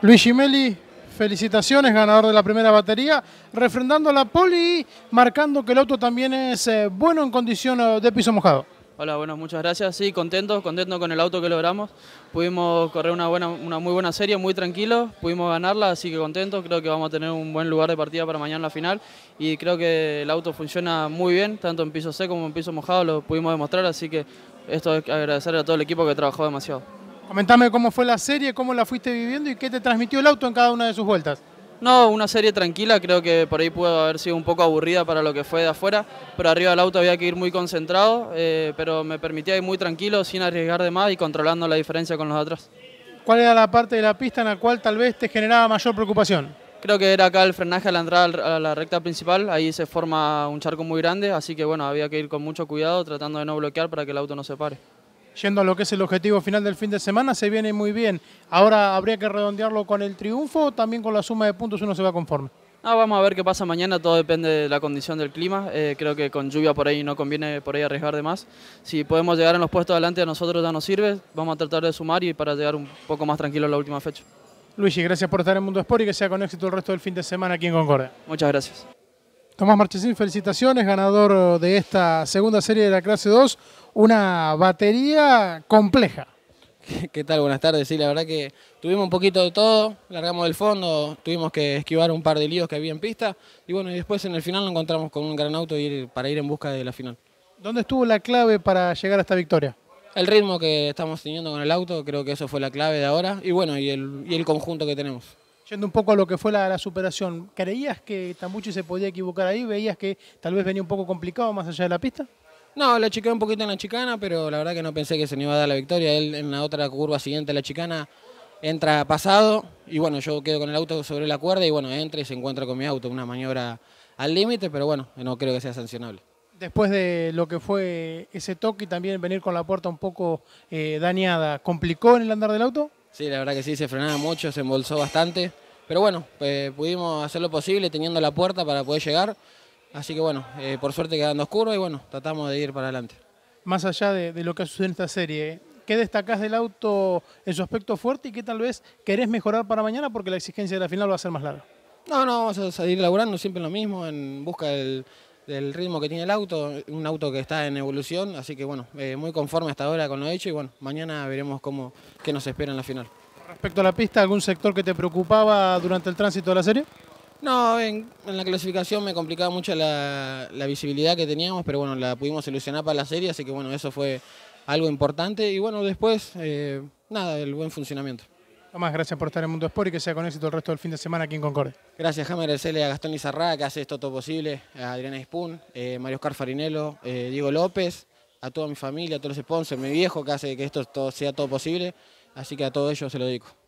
Luis Meli, felicitaciones, ganador de la primera batería, refrendando la poli y marcando que el auto también es eh, bueno en condición eh, de piso mojado. Hola, bueno, muchas gracias. Sí, contentos, contento con el auto que logramos. Pudimos correr una, buena, una muy buena serie, muy tranquilos, pudimos ganarla, así que contentos. Creo que vamos a tener un buen lugar de partida para mañana la final y creo que el auto funciona muy bien, tanto en piso seco como en piso mojado, lo pudimos demostrar, así que esto es agradecerle a todo el equipo que trabajó demasiado. Comentame cómo fue la serie, cómo la fuiste viviendo y qué te transmitió el auto en cada una de sus vueltas. No, una serie tranquila, creo que por ahí pudo haber sido un poco aburrida para lo que fue de afuera, pero arriba del auto había que ir muy concentrado, eh, pero me permitía ir muy tranquilo, sin arriesgar de más y controlando la diferencia con los atrás. ¿Cuál era la parte de la pista en la cual tal vez te generaba mayor preocupación? Creo que era acá el frenaje a la entrada a la recta principal, ahí se forma un charco muy grande, así que bueno, había que ir con mucho cuidado tratando de no bloquear para que el auto no se pare yendo a lo que es el objetivo final del fin de semana, se viene muy bien. Ahora habría que redondearlo con el triunfo o también con la suma de puntos uno se va conforme. Ah, vamos a ver qué pasa mañana, todo depende de la condición del clima. Eh, creo que con lluvia por ahí no conviene por ahí arriesgar de más. Si podemos llegar en los puestos adelante a nosotros ya nos sirve, vamos a tratar de sumar y para llegar un poco más tranquilo a la última fecha. Luigi, gracias por estar en Mundo Sport y que sea con éxito el resto del fin de semana aquí en Concordia. Muchas gracias. Tomás Marchesín, felicitaciones, ganador de esta segunda serie de la clase 2. Una batería compleja. ¿Qué tal? Buenas tardes. Sí, la verdad que tuvimos un poquito de todo, largamos del fondo, tuvimos que esquivar un par de líos que había en pista y bueno, y después en el final lo encontramos con un gran auto para ir en busca de la final. ¿Dónde estuvo la clave para llegar a esta victoria? El ritmo que estamos teniendo con el auto, creo que eso fue la clave de ahora y bueno, y el conjunto que tenemos. Yendo un poco a lo que fue la, la, superación, ¿creías que Tambuchi se podía equivocar ahí? ¿Veías que tal vez venía un poco complicado más allá de la pista? No, la chequeé un poquito en la chicana, pero la verdad que no pensé que se me iba a dar la victoria. Él en la otra curva siguiente la chicana entra pasado y bueno, yo quedo con el auto sobre la cuerda y bueno, entra y se encuentra con mi auto, una maniobra al límite, pero bueno, no creo que sea sancionable. Después de lo que fue ese toque y también venir con la puerta un poco eh, dañada, ¿complicó en el andar del auto? Sí, la verdad que sí, se frenaba mucho, se embolsó bastante. Pero bueno, eh, pudimos hacer lo posible teniendo la puerta para poder llegar. Así que bueno, eh, por suerte quedando oscuro y bueno, tratamos de ir para adelante. Más allá de, lo que ha sucedido en esta serie, ¿eh? ¿qué destacás del auto en su aspecto fuerte y qué tal vez querés mejorar para mañana porque la exigencia de la final va a ser más larga? No, no, vamos a seguir laburando siempre lo mismo, en busca del, ritmo que tiene el auto, un auto que está en evolución, así que bueno, muy conforme hasta ahora con lo hecho y bueno, mañana veremos cómo, qué nos espera en la final. Respecto a la pista, ¿algún sector que te preocupaba durante el tránsito de la serie? No, en, la clasificación me complicaba mucho la, visibilidad que teníamos, pero bueno, la pudimos solucionar para la serie, así que bueno, eso fue algo importante. Y bueno, después, eh, nada, el buen funcionamiento. Tomás, gracias por estar en Mundo Sport y que sea con éxito el resto del fin de semana aquí en Concordia. Gracias, Jaime, a Gastón Izarraga, que hace esto todo posible, a Adriana Espun, eh, Mario Oscar Farinello, eh, Diego López, a toda mi familia, a todos los sponsors, mi viejo que hace que esto todo, sea todo posible. Así que a todo ello se lo dedico.